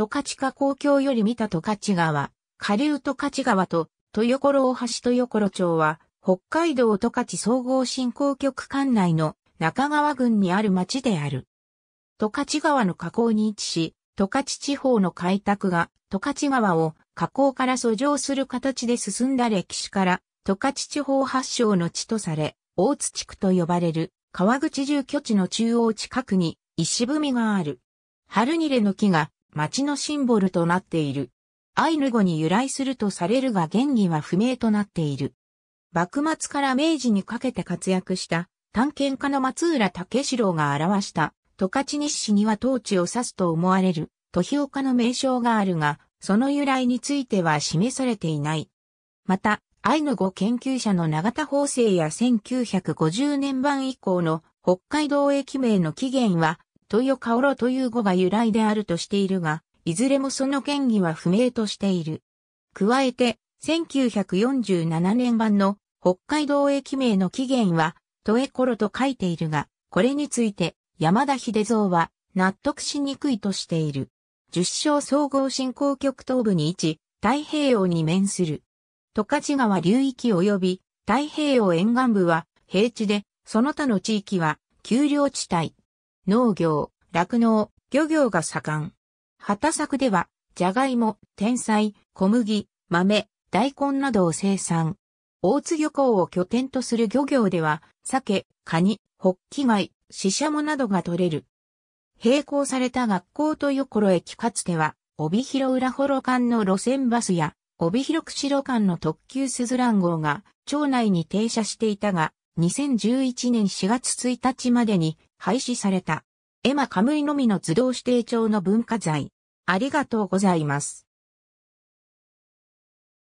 十勝河口橋より見た十勝川、下流十勝川と、豊頃大橋豊頃町は、北海道十勝総合振興局管内の中川郡にある町である。十勝川の河口に位置し、十勝地方の開拓が十勝川を河口から遡上する形で進んだ歴史から、十勝地方発祥の地とされ、大津地区と呼ばれる川口住居地の中央近くに石踏みがある。春にれの木が町のシンボルとなっている。アイヌ語に由来するとされるが原理は不明となっている。幕末から明治にかけて活躍した探検家の松浦武四郎が表した十勝西誌には統治を指すと思われる土肥岡の名称があるが、その由来については示されていない。また、アイヌ語研究者の永田法政や1950年版以降の北海道駅名の起源は豊ろという語が由来であるとしているが、いずれもその権威は不明としている。加えて、1947年版の北海道駅名の起源は、コロと書いているが、これについて山田秀蔵は納得しにくいとしている。十勝総合振興局東部に位置、太平洋に面する。十勝川流域及び太平洋沿岸部は平地で、その他の地域は丘陵地帯。農業、酪農、漁業が盛ん。畑作では、じゃがいも、天才、小麦、豆、大根などを生産。大津漁港を拠点とする漁業では、鮭、カニ、ホッキ貝、シシャモなどが取れる。並行された学校と横駅かつては、帯広浦幌間の路線バスや、帯広釧路間の特急スズラン号が、町内に停車していたが、2011年4月1日までに廃止された。エマカムイのみの都道指定帳の文化財。ありがとうございます。